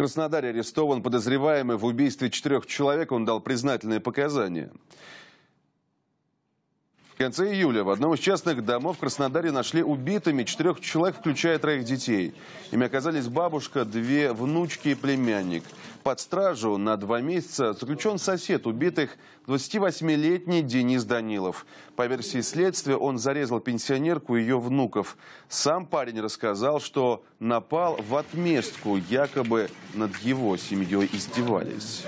Краснодаре арестован подозреваемый в убийстве четырех человек. Он дал признательные показания. В конце июля в одном из частных домов в Краснодаре нашли убитыми четырех человек, включая троих детей. Ими оказались бабушка, две внучки и племянник. Под стражу на два месяца заключен сосед убитых, 28-летний Денис Данилов. По версии следствия, он зарезал пенсионерку и ее внуков. Сам парень рассказал, что напал в отместку, якобы над его семьей издевались.